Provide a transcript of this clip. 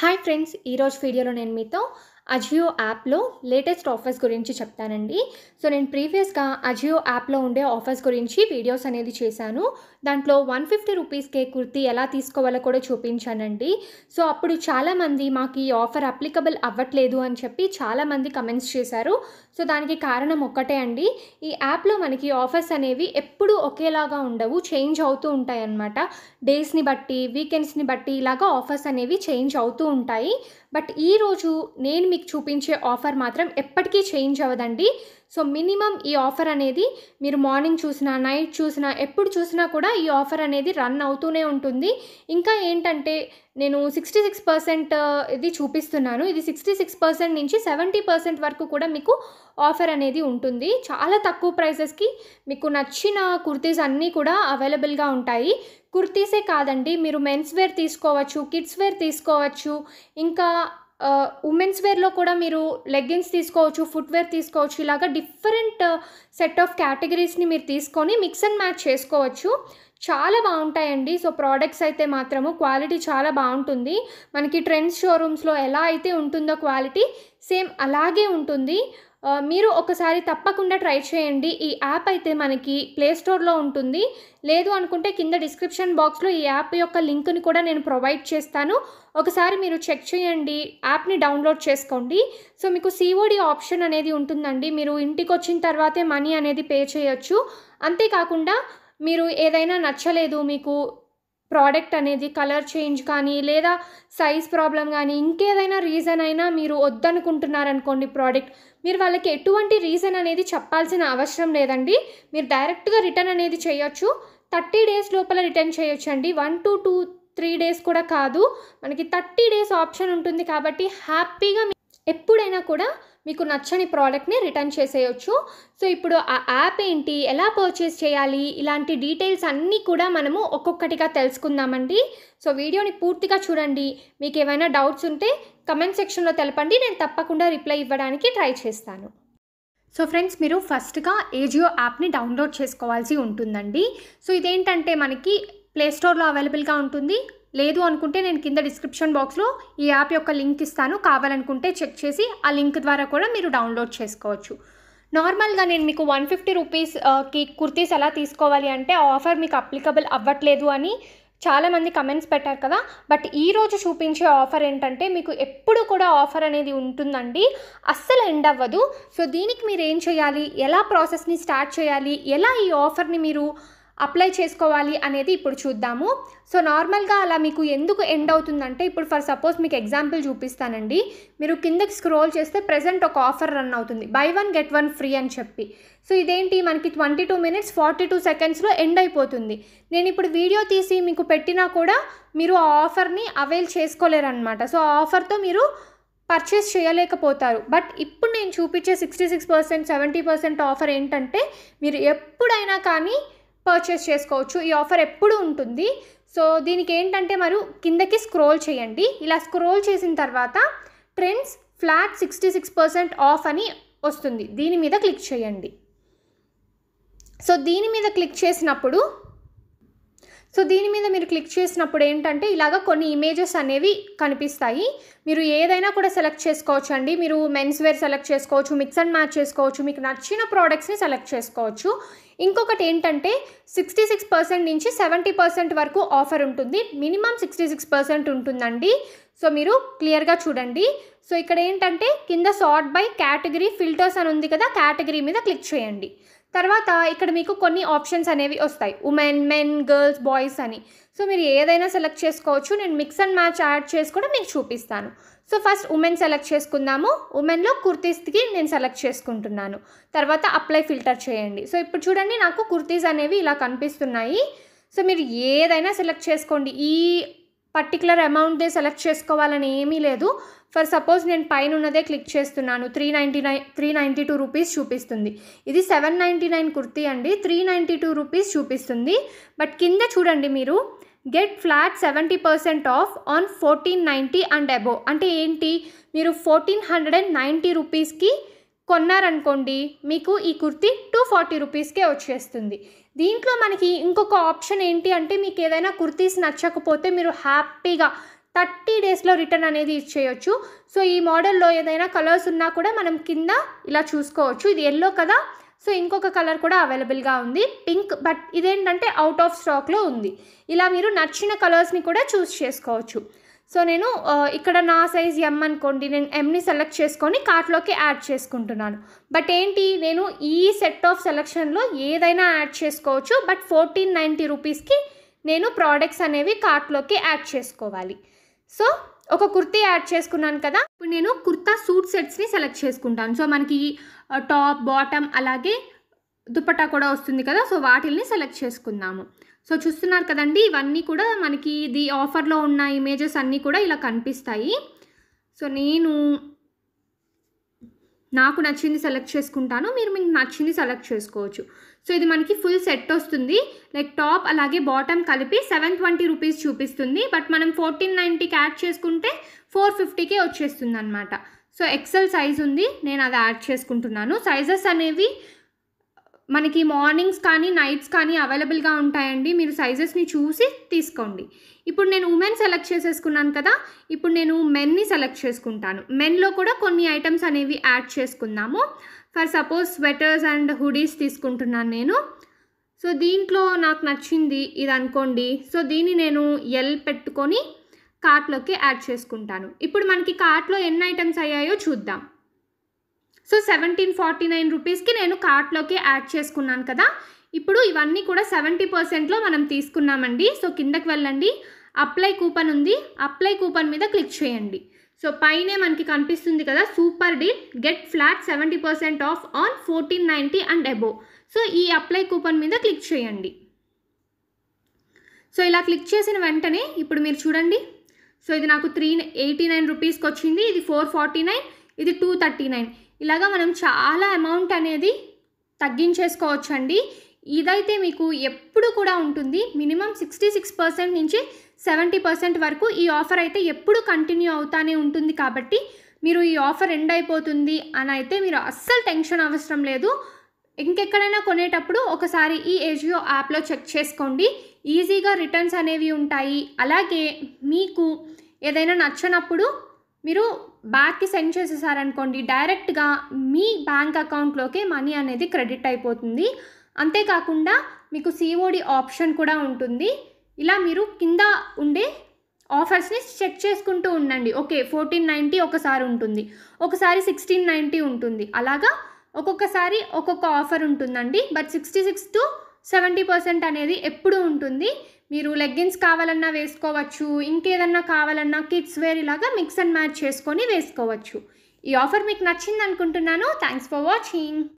hi friends ఈరోజు వీడియోలో నేను మీతో అజియో యాప్లో లేటెస్ట్ ఆఫర్స్ గురించి చెప్తానండి సో నేను ప్రీవియస్గా అజియో యాప్లో ఉండే ఆఫర్స్ గురించి వీడియోస్ అనేది చేశాను దాంట్లో వన్ ఫిఫ్టీ రూపీస్కే కుర్తీ ఎలా తీసుకోవాలో కూడా చూపించానండి సో అప్పుడు చాలామంది మాకు ఈ ఆఫర్ అప్లికబుల్ అవ్వట్లేదు అని చెప్పి చాలామంది కమెంట్స్ చేశారు సో దానికి కారణం ఒక్కటే అండి ఈ యాప్లో మనకి ఆఫర్స్ అనేవి ఎప్పుడూ ఒకేలాగా ఉండవు చేంజ్ అవుతూ ఉంటాయి అన్నమాట డేస్ని బట్టి వీకెండ్స్ని బట్టి ఇలాగా ఆఫర్స్ అనేవి చేంజ్ అవుతూ ఉంటాయి బట్ ఈరోజు నేను మీకు చూపించే ఆఫర్ మాత్రం ఎప్పటికీ చేంజ్ అవ్వదండి సో మినిమం ఈ ఆఫర్ అనేది మీరు మార్నింగ్ చూసినా నైట్ చూసినా ఎప్పుడు చూసినా కూడా ఈ ఆఫర్ అనేది రన్ అవుతూనే ఉంటుంది ఇంకా ఏంటంటే నేను సిక్స్టీ సిక్స్ పర్సెంట్ ఇది చూపిస్తున్నాను ఇది సిక్స్టీ సిక్స్ పర్సెంట్ నుంచి సెవెంటీ పర్సెంట్ వరకు కూడా మీకు ఆఫర్ అనేది ఉంటుంది చాలా తక్కువ ప్రైసెస్కి మీకు నచ్చిన కుర్తీస్ అన్నీ కూడా అవైలబుల్గా ఉంటాయి కుర్తీసే కాదండి మీరు మెన్స్ వేర్ తీసుకోవచ్చు కిడ్స్ వేర్ తీసుకోవచ్చు ఇంకా ఉమెన్స్ వేర్లో కూడా మీరు లెగ్గిన్స్ తీసుకోవచ్చు ఫుట్వేర్ తీసుకోవచ్చు ఇలాగా డిఫరెంట్ సెట్ ఆఫ్ కేటగిరీస్ని మీరు తీసుకొని మిక్స్ అండ్ మ్యాచ్ చేసుకోవచ్చు చాలా బాగుంటాయండి సో ప్రోడక్ట్స్ అయితే మాత్రము క్వాలిటీ చాలా బాగుంటుంది మనకి ట్రెండ్స్ షోరూమ్స్లో ఎలా అయితే ఉంటుందో క్వాలిటీ సేమ్ అలాగే ఉంటుంది మీరు ఒకసారి తప్పకుండా ట్రై చేయండి ఈ యాప్ అయితే మనకి ప్లేస్టోర్లో ఉంటుంది లేదు అనుకుంటే కింద డిస్క్రిప్షన్ బాక్స్లో ఈ యాప్ యొక్క లింక్ని కూడా నేను ప్రొవైడ్ చేస్తాను ఒకసారి మీరు చెక్ చేయండి యాప్ని డౌన్లోడ్ చేసుకోండి సో మీకు సిఓడి ఆప్షన్ అనేది ఉంటుందండి మీరు ఇంటికి వచ్చిన తర్వాతే మనీ అనేది పే చేయొచ్చు అంతేకాకుండా మీరు ఏదైనా నచ్చలేదు మీకు ప్రోడక్ట్ అనేది కలర్ చేంజ్ కానీ లేదా సైజ్ ప్రాబ్లం కానీ ఇంకేదైనా రీజన్ అయినా మీరు వద్దనుకుంటున్నారనుకోండి ప్రోడక్ట్ మీరు వాళ్ళకి ఎటువంటి రీజన్ అనేది చెప్పాల్సిన అవసరం లేదండి మీరు డైరెక్ట్గా రిటర్న్ అనేది చేయొచ్చు థర్టీ డేస్ లోపల రిటర్న్ చేయొచ్చండి one to two three days కూడా కాదు మనకి థర్టీ డేస్ ఆప్షన్ ఉంటుంది కాబట్టి హ్యాపీగా ఎప్పుడైనా కూడా మీకు నచ్చని ప్రోడక్ట్ని రిటర్న్ చేసేయచ్చు సో ఇప్పుడు ఆ యాప్ ఏంటి ఎలా పర్చేస్ చేయాలి ఇలాంటి డీటెయిల్స్ అన్నీ కూడా మనము ఒక్కొక్కటిగా తెలుసుకుందామండి సో వీడియోని పూర్తిగా చూడండి మీకు ఏమైనా డౌట్స్ ఉంటే కమెంట్ సెక్షన్లో తెలపండి నేను తప్పకుండా రిప్లై ఇవ్వడానికి ట్రై చేస్తాను సో ఫ్రెండ్స్ మీరు ఫస్ట్గా ఏజియో యాప్ని డౌన్లోడ్ చేసుకోవాల్సి ఉంటుందండి సో ఇదేంటంటే మనకి ప్లేస్టోర్లో అవైలబుల్గా ఉంటుంది లేదు అనుకుంటే నేను కింద డిస్క్రిప్షన్ బాక్స్లో ఈ యాప్ యొక్క లింక్ ఇస్తాను కావాలనుకుంటే చెక్ చేసి ఆ లింక్ ద్వారా కూడా మీరు డౌన్లోడ్ చేసుకోవచ్చు నార్మల్గా నేను మీకు వన్ ఫిఫ్టీ రూపీస్కి కుర్తీస్ ఎలా తీసుకోవాలి అంటే ఆఫర్ మీకు అప్లికబుల్ అవ్వట్లేదు అని చాలామంది కమెంట్స్ పెట్టారు కదా బట్ ఈరోజు చూపించే ఆఫర్ ఏంటంటే మీకు ఎప్పుడు కూడా ఆఫర్ అనేది ఉంటుందండి అస్సలు ఎండ్ అవ్వదు సో దీనికి మీరు ఏం చేయాలి ఎలా ప్రాసెస్ని స్టార్ట్ చేయాలి ఎలా ఈ ఆఫర్ని మీరు అప్లై చేసుకోవాలి అనేది ఇప్పుడు చూద్దాము సో నార్మల్గా అలా మీకు ఎందుకు ఎండ్ అవుతుందంటే ఇప్పుడు ఫర్ సపోజ్ మీకు ఎగ్జాంపుల్ చూపిస్తానండి మీరు కిందకి స్క్రోల్ చేస్తే ప్రజెంట్ ఒక ఆఫర్ రన్ అవుతుంది buy one get one free అని చెప్పి సో ఇదేంటి మనకి twenty two minutes forty two సెకండ్స్లో ఎండ్ అయిపోతుంది నేను ఇప్పుడు వీడియో తీసి మీకు పెట్టినా కూడా మీరు ఆ ఆఫర్ని అవైల్ చేసుకోలేరనమాట సో ఆ ఆఫర్తో మీరు పర్చేస్ చేయలేకపోతారు బట్ ఇప్పుడు నేను చూపించే sixty six percent seventy percent offer ఏంటంటే మీరు ఎప్పుడైనా కానీ పర్చేస్ చేసుకోవచ్చు ఈ ఆఫర్ ఎప్పుడు ఉంటుంది సో దీనికి ఏంటంటే మరి కిందకి స్క్రోల్ చేయండి ఇలా స్క్రోల్ చేసిన తర్వాత trends flat sixty six percent off అని వస్తుంది దీని మీద క్లిక్ చేయండి సో దీని మీద క్లిక్ చేసినప్పుడు సో దీని మీద మీరు క్లిక్ చేసినప్పుడు ఏంటంటే ఇలాగ కొన్ని ఇమేజెస్ అనేవి కనిపిస్తాయి మీరు ఏదైనా కూడా సెలెక్ట్ చేసుకోవచ్చు అండి మీరు మెన్స్ వేర్ సెలెక్ట్ చేసుకోవచ్చు మిక్స్ అండ్ మ్యాచ్ చేసుకోవచ్చు మీకు నచ్చిన ప్రోడక్ట్స్ని సెలెక్ట్ చేసుకోవచ్చు ఇంకొకటి ఏంటంటే సిక్స్టీ సిక్స్ పర్సెంట్ నుంచి సెవెంటీ పర్సెంట్ వరకు ఆఫర్ ఉంటుంది మినిమం సిక్స్టీ సిక్స్ పర్సెంట్ ఉంటుందండి సో మీరు క్లియర్గా చూడండి సో ఇక్కడ ఏంటంటే కింద సార్ట్ బై కేటగిరీ ఫిల్టర్స్ అని ఉంది కదా కేటగిరీ మీద క్లిక్ చేయండి తర్వాత ఇక్కడ మీకు కొన్ని ఆప్షన్స్ అనేవి వస్తాయి ఉమెన్ మెన్ గర్ల్స్ బాయ్స్ అని సో మీరు ఏదైనా సెలెక్ట్ చేసుకోవచ్చు నేను మిక్స్ అండ్ మ్యాచ్ యాడ్ చేసి కూడా మీకు చూపిస్తాను సో ఫస్ట్ ఉమెన్ సెలెక్ట్ చేసుకుందాము ఉమెన్లో కుర్తీస్కి నేను సెలెక్ట్ చేసుకుంటున్నాను తర్వాత అప్లై ఫిల్టర్ చేయండి సో ఇప్పుడు చూడండి నాకు కుర్తీస్ అనేవి ఇలా కనిపిస్తున్నాయి సో మీరు ఏదైనా సెలెక్ట్ చేసుకోండి ఈ పర్టికులర్ అమౌంట్దే సెలెక్ట్ చేసుకోవాలని ఏమీ లేదు ఫర్ సపోజ్ నేను పైన ఉన్నదే క్లిక్ చేస్తున్నాను three ninety nine three ninety two rupees చూపిస్తుంది ఇది సెవెన్ నైంటీ నైన్ కుర్తీ అండి త్రీ నైంటీ టూ రూపీస్ చూపిస్తుంది బట్ కింద చూడండి మీరు get flat seventy percent off on fourteen ninety and above అంటే ఏంటి మీరు ఫోర్టీన్ హండ్రెడ్ అండ్ నైంటీ రూపీస్కి కొన్నారనుకోండి మీకు ఈ కుర్తీ టూ ఫార్టీ రూపీస్కే వచ్చేస్తుంది దీంట్లో మనకి ఇంకొక ఆప్షన్ ఏంటి అంటే మీకు ఏదైనా కుర్తీస్ నచ్చకపోతే మీరు హ్యాపీగా థర్టీ డేస్లో రిటర్న్ అనేది ఇచ్చేయచ్చు సో ఈ మోడల్లో ఏదైనా కలర్స్ ఉన్నా కూడా మనం కింద ఇలా చూసుకోవచ్చు ఇది ఎల్లో కదా సో ఇంకొక కలర్ కూడా అవైలబుల్గా ఉంది పింక్ బట్ ఇదేంటంటే అవుట్ ఆఫ్ స్టాక్లో ఉంది ఇలా మీరు నచ్చిన కలర్స్ని కూడా చూస్ చేసుకోవచ్చు సో నేను ఇక్కడ నా సైజ్ ఎమ్ అనుకోండి నేను ఎమ్ని సెలెక్ట్ చేసుకొని కార్ట్లోకి యాడ్ చేసుకుంటున్నాను బట్ ఏంటి నేను ఈ సెట్ ఆఫ్ సెలెక్షన్లో ఏదైనా యాడ్ చేసుకోవచ్చు బట్ ఫోర్టీన్ నైంటీ రూపీస్కి నేను ప్రోడక్ట్స్ అనేవి కార్ట్లోకి యాడ్ చేసుకోవాలి సో ఒక కుర్తీ యాడ్ చేసుకున్నాను కదా ఇప్పుడు నేను కుర్తా సూట్ సెట్స్ని సెలెక్ట్ చేసుకుంటాను సో మనకి టాప్ బాటమ్ అలాగే దుప్పటా కూడా వస్తుంది కదా సో వాటిల్ని సెలెక్ట్ చేసుకుందాము సో చూస్తున్నారు కదండి ఇవన్నీ కూడా మనకి ఇది ఆఫర్లో ఉన్న ఇమేజెస్ అన్నీ కూడా ఇలా కనిపిస్తాయి సో నేను నాకు నచ్చింది సెలెక్ట్ చేసుకుంటాను మీరు మీకు నచ్చింది సెలెక్ట్ చేసుకోవచ్చు సో ఇది మనకి ఫుల్ సెట్ వస్తుంది లైక్ టాప్ అలాగే బాటమ్ కలిపి సెవెన్ ట్వంటీ రూపీస్ చూపిస్తుంది బట్ మనం ఫోర్టీన్ నైంటీకి యాడ్ చేసుకుంటే ఫోర్ ఫిఫ్టీకే వచ్చేస్తుంది అనమాట సో ఎక్సెల్ సైజ్ ఉంది నేను అది యాడ్ చేసుకుంటున్నాను సైజెస్ అనేవి మనకి మార్నింగ్స్ కానీ నైట్స్ కానీ అవైలబుల్గా ఉంటాయండి మీరు సైజెస్ని చూసి తీసుకోండి ఇప్పుడు నేను ఉమెన్ సెలెక్ట్ చేసేసుకున్నాను కదా ఇప్పుడు నేను మెన్ని సెలెక్ట్ చేసుకుంటాను మెన్లో కూడా కొన్ని ఐటమ్స్ అనేవి యాడ్ చేసుకుందాము for suppose sweaters and hoodies తీసుకుంటున్నాను నేను సో దీంట్లో నాకు నచ్చింది ఇది అనుకోండి సో దీన్ని నేను ఎల్ పెట్టుకొని కార్ట్లోకి యాడ్ చేసుకుంటాను ఇప్పుడు మనకి కార్ట్లో ఎన్ని ఐటమ్స్ అయ్యాయో చూద్దాం సో సెవెంటీన్ ఫార్టీ నైన్ రూపీస్కి నేను కార్ట్లోకి యాడ్ చేసుకున్నాను కదా ఇప్పుడు ఇవన్నీ కూడా సెవెంటీ పర్సెంట్లో మనం తీసుకున్నామండి సో కిందకి వెళ్ళండి అప్లై కూపన్ ఉంది అప్లై కూపన్ మీద క్లిక్ చేయండి సో పైనే మనకి కనిపిస్తుంది కదా super deal get flat seventy percent off on fourteen ninety and above so ఈ అప్లై కూపన్ మీద క్లిక్ చేయండి సో ఇలా క్లిక్ చేసిన వెంటనే ఇప్పుడు మీరు చూడండి సో ఇది నాకు త్రీ ఎయిటీ నైన్ రూపీస్కి వచ్చింది ఇది ఫోర్ ఫార్టీ నైన్ ఇది టూ థర్టీ నైన్ ఇలాగా మనం చాలా అమౌంట్ అనేది తగ్గించేసుకోవచ్చండి ఇదైతే మీకు ఎప్పుడు కూడా ఉంటుంది మినిమం సిక్స్టీ సిక్స్ పర్సెంట్ నుంచి సెవెంటీ పర్సెంట్ వరకు ఈ ఆఫర్ అయితే ఎప్పుడు కంటిన్యూ అవుతానే ఉంటుంది కాబట్టి మీరు ఈ ఆఫర్ ఎండ్ అయిపోతుంది అని అయితే మీరు అస్సలు టెన్షన్ అవసరం లేదు ఇంకెక్కడైనా కొనేటప్పుడు ఒకసారి ఈ ఏజియో యాప్లో చెక్ చేసుకోండి ఈజీగా రిటర్న్స్ అనేవి ఉంటాయి అలాగే మీకు ఏదైనా నచ్చనప్పుడు మీరు బ్యాక్కి సెండ్ చేసేసారనుకోండి డైరెక్ట్గా మీ బ్యాంక్ అకౌంట్లోకే మనీ అనేది క్రెడిట్ అయిపోతుంది అంతేకాకుండా మీకు సిఓడి ఆప్షన్ కూడా ఉంటుంది ఇలా మీరు కింద ఉండే ఆఫర్స్ని చెక్ చేసుకుంటూ ఉండండి ఓకే ఫోర్టీన్ నైంటీ ఒకసారి ఉంటుంది ఒకసారి సిక్స్టీన్ నైంటీ ఉంటుంది అలాగా ఒక్కొక్కసారి ఒక్కొక్క ఆఫర్ ఉంటుందండి but sixty six to seventy percent అనేది ఎప్పుడు ఉంటుంది మీరు లెగ్గిన్స్ కావాలన్నా వేసుకోవచ్చు ఇంకేదన్నా కావాలన్నా కిడ్స్ వేర్ ఇలాగా మిక్స్ అండ్ మ్యాచ్ చేసుకొని వేసుకోవచ్చు ఈ ఆఫర్ మీకు నచ్చింది అనుకుంటున్నాను థ్యాంక్స్ ఫర్ వాచింగ్